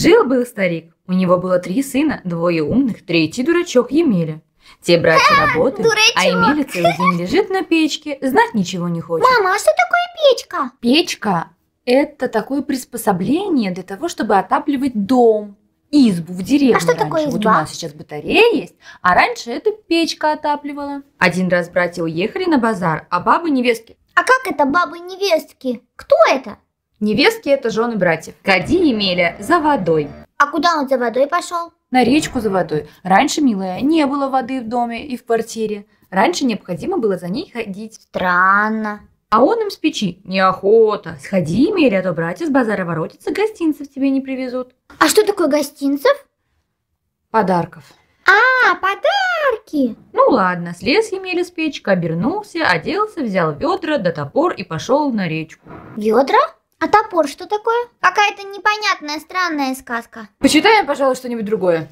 Жил-был старик. У него было три сына, двое умных, третий дурачок Емеля. Те братья а, работают, а Емеля целый день лежит на печке, знать ничего не хочет. Мама, а что такое печка? Печка – это такое приспособление для того, чтобы отапливать дом, избу в деревне. А что раньше. такое изба? Вот у нас сейчас батарея есть, а раньше это печка отапливала. Один раз братья уехали на базар, а бабы невестки. А как это бабы невестки? Кто это? Невестки – это жены братьев. Ходи, Емеля, за водой. А куда он за водой пошел? На речку за водой. Раньше, милая, не было воды в доме и в квартире. Раньше необходимо было за ней ходить. Странно. А он им с печи. Неохота. Сходи, Емеля, а то братья с базара воротятся, гостинцев тебе не привезут. А что такое гостинцев? Подарков. А, подарки! Ну ладно, слез Емеля с печки, обернулся, оделся, взял ведра, да топор и пошел на речку. Ведра? А топор что такое? Какая-то непонятная, странная сказка. Почитаем, пожалуй, что-нибудь другое.